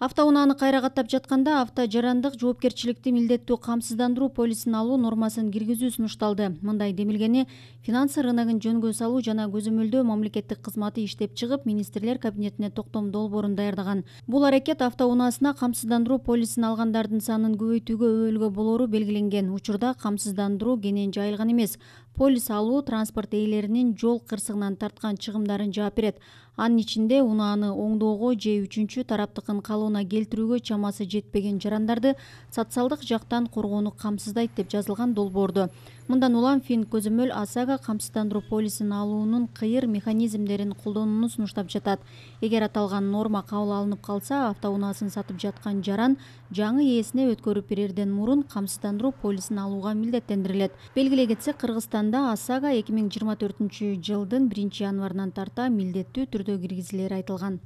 автоунааны кайра каттап жатканда авто жарандык жоопкерчиликти милдеттүү камсыздандыруу полисин алуу нормасын киргизүү сунушталды мындай демилгени финансы рыногун жөнгө салуу жана көзөмөлдөө мамлекеттик кызматы иштеп чыгып министрлер кабинетине токтом долбоорун даярдаган бул аракет автоунаасына камсыздандыруу полисин алгандардын санын көбөйтүүгө өбөлгө болоору белгиленген учурда камсыздандыруу кенен жайылган эмес полис алуу транспорт ээлеринин жол кырсыгынан тарткан чыгымдарын жаап берет анын ичинде унааны оңдоого же үчүнчү тараптыкын калыбына келтирүүгө чамасы жетпеген жарандарды социалдык жактан коргоону камсыздайт деп жазылган долбоордо мындан улам фин көзөмөл осаго камсыздандыруу полисин алуунун кыйыр механизмдерин колдонууну сунуштап жатат эгер аталган норма кабыл алынып калса автоунаасын сатып жаткан жаран жаңы ээсине өткөрүп берерден мурун камсыздандыруу полисин алууга милдеттендирилет белгилей кетсек кыргызстанда осаго эки миң жыйырма төртүнчү жылдын биринчи январынан тарта милдеттүү түрдө киргизилери айтылган